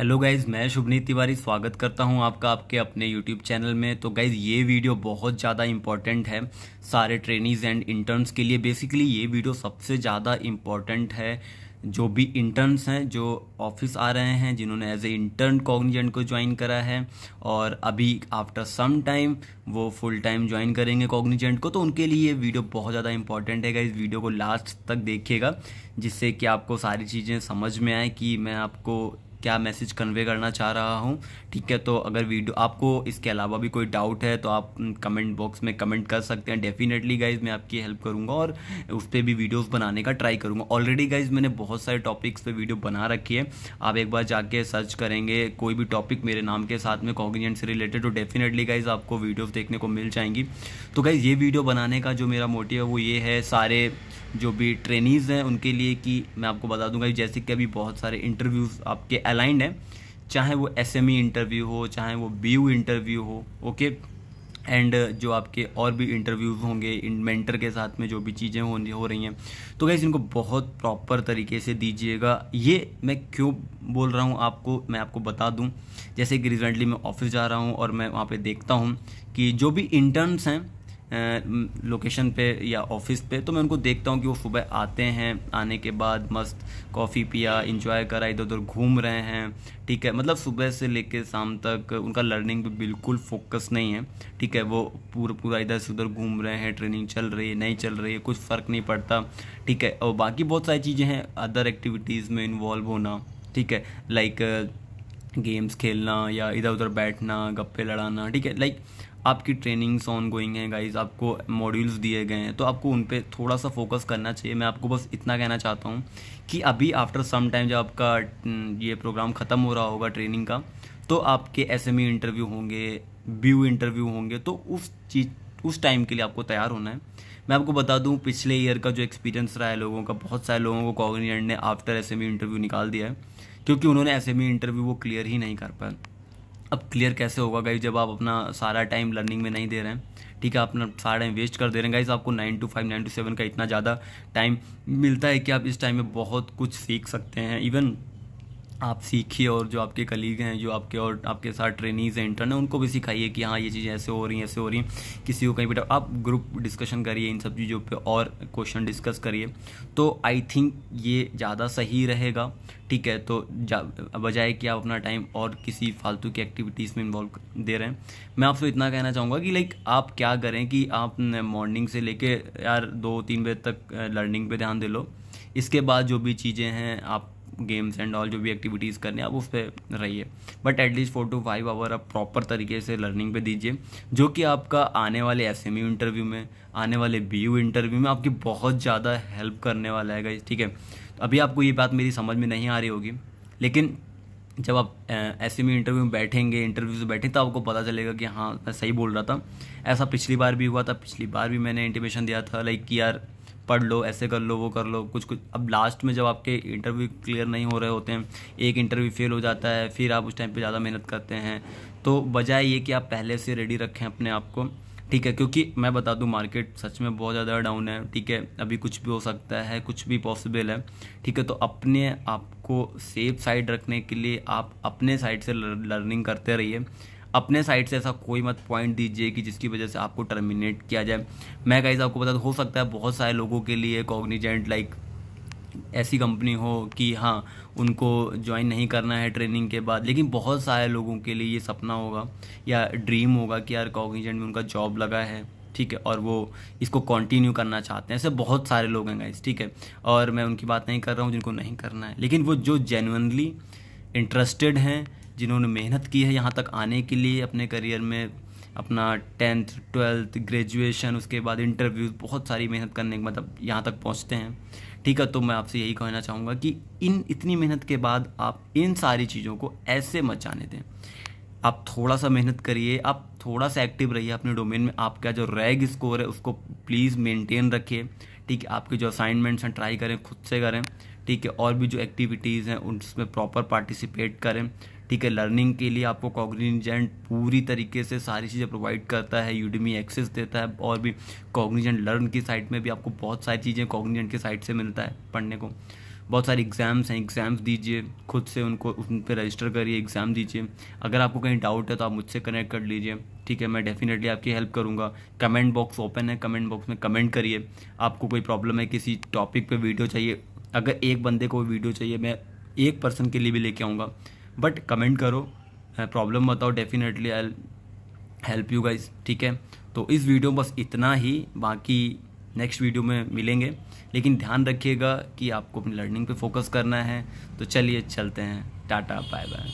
hello guys मैं शुभनीत तिवारी स्वागत करता हूं आपका आपके अपने यूट्यूब चैनल में तो गाइज ये वीडियो बहुत ज़्यादा इम्पॉर्टेंट है सारे ट्रेनीज एंड इंटर्न्स के लिए बेसिकली ये वीडियो सबसे ज़्यादा इम्पॉर्टेंट है जो भी इंटर्न्स हैं जो ऑफिस आ रहे हैं जिन्होंने एज ए इंटर्न कॉग्निजेंट को ज्वाइन करा है और अभी आफ्टर सम टाइम वो फुल टाइम ज्वाइन करेंगे कॉग्निजेंट को तो उनके लिए ये वीडियो बहुत ज़्यादा इंपॉर्टेंट है इस वीडियो को लास्ट तक देखिएगा जिससे कि आपको सारी चीज़ें समझ में आए कि मैं आपको क्या मैसेज कन्वे करना चाह रहा हूँ ठीक है तो अगर वीडियो आपको इसके अलावा भी कोई डाउट है तो आप कमेंट बॉक्स में कमेंट कर सकते हैं डेफिनेटली गाइज मैं आपकी हेल्प करूँगा और उस पर भी वीडियोस बनाने का ट्राई करूँगा ऑलरेडी गाइज मैंने बहुत सारे टॉपिक्स पर वीडियो बना रखी है आप एक बार जाके सर्च करेंगे कोई भी टॉपिक मेरे नाम के साथ में कॉगनियन से रिलेटेड तो डेफिनेटली गाइज आपको वीडियोज़ देखने को मिल जाएंगी तो गाइज़ ये वीडियो बनाने का जो मेरा मोटिव है वो ये है सारे जो भी ट्रेनिज़ हैं उनके लिए कि मैं आपको बता दूंगा जैसे कि अभी बहुत सारे इंटरव्यूज़ आपके अलाइंड हैं चाहे वो एस इंटरव्यू e हो चाहे वो बी इंटरव्यू हो ओके एंड uh, जो आपके और भी इंटरव्यूज़ होंगे इन मेंटर के साथ में जो भी चीज़ें हो हो रही हैं तो गैस इनको बहुत प्रॉपर तरीके से दीजिएगा ये मैं क्यों बोल रहा हूँ आपको मैं आपको बता दूँ जैसे कि रिसेंटली मैं ऑफिस जा रहा हूँ और मैं वहाँ पे देखता हूँ कि जो भी इंटर्न्स हैं लोकेशन पे या ऑफिस पे तो मैं उनको देखता हूँ कि वो सुबह आते हैं आने के बाद मस्त कॉफ़ी पिया इंजॉय करा इधर उधर घूम रहे हैं ठीक है मतलब सुबह से लेके शाम तक उनका लर्निंग पे बिल्कुल फोकस नहीं है ठीक है वो पूरा पूरा इधर से उधर घूम रहे हैं ट्रेनिंग चल रही है नहीं चल रही है कुछ फ़र्क नहीं पड़ता ठीक है और बाकी बहुत सारी चीज़ें हैं अदर एक्टिविटीज़ में इन्वॉल्व होना ठीक है लाइक गेम्स खेलना या इधर उधर बैठना गप्पे लड़ाना ठीक है लाइक आपकी ट्रेनिंग्स ऑन गोइंग हैं गाइज आपको मॉड्यूल्स दिए गए हैं तो आपको उन पर थोड़ा सा फोकस करना चाहिए मैं आपको बस इतना कहना चाहता हूँ कि अभी आफ्टर सम टाइम जब आपका हम्म, ये प्रोग्राम ख़त्म हो रहा होगा ट्रेनिंग का तो आपके एस इंटरव्यू e होंगे व्यू इंटरव्यू होंगे तो उस चीज़ उस टाइम के लिए आपको तैयार होना है मैं आपको बता दूं पिछले ईयर का जो एक्सपीरियंस रहा है लोगों का बहुत सारे लोगों को कॉग्नियन ने आफ्टर एस इंटरव्यू निकाल दिया है क्योंकि उन्होंने एस इंटरव्यू e वो क्लियर ही नहीं कर पाया अब क्लियर कैसे होगा गाइज जब आप अपना सारा टाइम लर्निंग में नहीं दे रहे हैं ठीक है अपना सारा टाइम वेस्ट कर दे रहे हैं गाइज आपको nine to five nine to seven का इतना ज़्यादा टाइम मिलता है कि आप इस टाइम में बहुत कुछ सीख सकते हैं इवन आप सीखिए और जो आपके कलीग हैं जो आपके और आपके साथ ट्रेनिंग हैं इंटर्न हैं उनको भी सिखाइए कि हाँ ये चीज़ें ऐसे हो रही हैं ऐसे हो रही हैं किसी को कहीं पर आप ग्रुप डिस्कशन करिए इन सब चीज़ों पे और क्वेश्चन डिस्कस करिए तो आई थिंक ये ज़्यादा सही रहेगा ठीक है तो बजाय कि आप अपना टाइम और किसी फालतू की एक्टिविटीज़ में इन्वॉल्व दे रहे हैं मैं आपसे इतना कहना चाहूँगा कि लाइक आप क्या करें कि आप मॉर्निंग से लेके यार दो तीन बजे तक लर्निंग पे ध्यान दे लो इसके बाद जो भी चीज़ें हैं आप गेम्स एंड ऑल जो भी एक्टिविटीज़ करनी है आप उस पर रहिए but at least four to five hour आप प्रॉपर तरीके से लर्निंग पे दीजिए जो कि आपका आने वाले एस इंटरव्यू में आने वाले बी इंटरव्यू में आपकी बहुत ज़्यादा हेल्प करने वाला है गाइज ठीक है तो अभी आपको ये बात मेरी समझ में नहीं आ रही होगी लेकिन जब आप ऐसे में इंटरव्यू में बैठेंगे इंटरव्यू से बैठेंगे तो आपको पता चलेगा कि हाँ मैं सही बोल रहा था ऐसा पिछली बार भी हुआ था पिछली बार भी मैंने इंटीमेशन दिया था लाइक कि यार पढ़ लो ऐसे कर लो वो कर लो कुछ कुछ अब लास्ट में जब आपके इंटरव्यू क्लियर नहीं हो रहे होते हैं एक इंटरव्यू फेल हो जाता है फिर आप उस टाइम पर ज़्यादा मेहनत करते हैं तो बजाय ये कि आप पहले से रेडी रखें अपने आप को ठीक है क्योंकि मैं बता दूं मार्केट सच में बहुत ज़्यादा डाउन है ठीक है अभी कुछ भी हो सकता है कुछ भी पॉसिबल है ठीक है तो अपने आप को सेफ साइड रखने के लिए आप अपने साइड से लर्निंग करते रहिए अपने साइड से ऐसा कोई मत पॉइंट दीजिए कि जिसकी वजह से आपको टर्मिनेट किया जाए मैं कहीं आपको बता हो सकता है बहुत सारे लोगों के लिए कॉग्निजेंट लाइक ऐसी कंपनी हो कि हाँ उनको ज्वाइन नहीं करना है ट्रेनिंग के बाद लेकिन बहुत सारे लोगों के लिए ये सपना होगा या ड्रीम होगा कि यार कॉग्निजेंट में उनका जॉब लगा है ठीक है और वो इसको कंटिन्यू करना चाहते हैं ऐसे बहुत सारे लोग हैं गाइस ठीक है और मैं उनकी बात नहीं कर रहा हूँ जिनको नहीं करना है लेकिन वो जो जेनवनली इंटरेस्टेड हैं जिन्होंने मेहनत की है यहाँ तक आने के लिए अपने करियर में अपना टेंथ ट्वेल्थ ग्रेजुएशन उसके बाद इंटरव्यूज बहुत सारी मेहनत करने के मतलब यहाँ तक पहुँचते हैं ठीक है तो मैं आपसे यही कहना चाहूँगा कि इन इतनी मेहनत के बाद आप इन सारी चीज़ों को ऐसे मत जाने दें आप थोड़ा सा मेहनत करिए आप थोड़ा सा एक्टिव रहिए अपने डोमेन में आपका जो रैग स्कोर है उसको प्लीज़ मेंटेन रखिए ठीक है आपके जो असाइनमेंट्स हैं ट्राई करें खुद से करें ठीक है और भी जो एक्टिविटीज़ हैं उसमें प्रॉपर पार्टिसिपेट करें ठीक है लर्निंग के लिए आपको कॉग्निजेंट पूरी तरीके से सारी चीज़ें प्रोवाइड करता है यूडमी एक्सेस देता है और भी कॉग्निजेंट लर्न की साइट में भी आपको बहुत सारी चीज़ें कॉग्निजेंट की साइट से मिलता है पढ़ने को बहुत सारे एग्ज़ाम्स हैं एग्ज़ाम्स दीजिए खुद से उनको उन पर रजिस्टर करिए एग्ज़ाम दीजिए अगर आपको कहीं डाउट है तो आप मुझसे कनेक्ट कर लीजिए ठीक है मैं डेफिनेटली आपकी हेल्प करूँगा कमेंट बॉक्स ओपन है कमेंट बॉक्स में कमेंट करिए आपको कोई प्रॉब्लम है किसी टॉपिक पे वीडियो चाहिए अगर एक बंदे को वीडियो चाहिए मैं एक पर्सन के लिए भी लेके आऊँगा बट कमेंट करो प्रॉब्लम बताओ definitely I help you guys ठीक है तो इस वीडियो में बस इतना ही बाकी नेक्स्ट वीडियो में मिलेंगे लेकिन ध्यान रखिएगा कि आपको अपनी लर्निंग पे फोकस करना है तो चलिए चलते हैं टाटा बाय बाय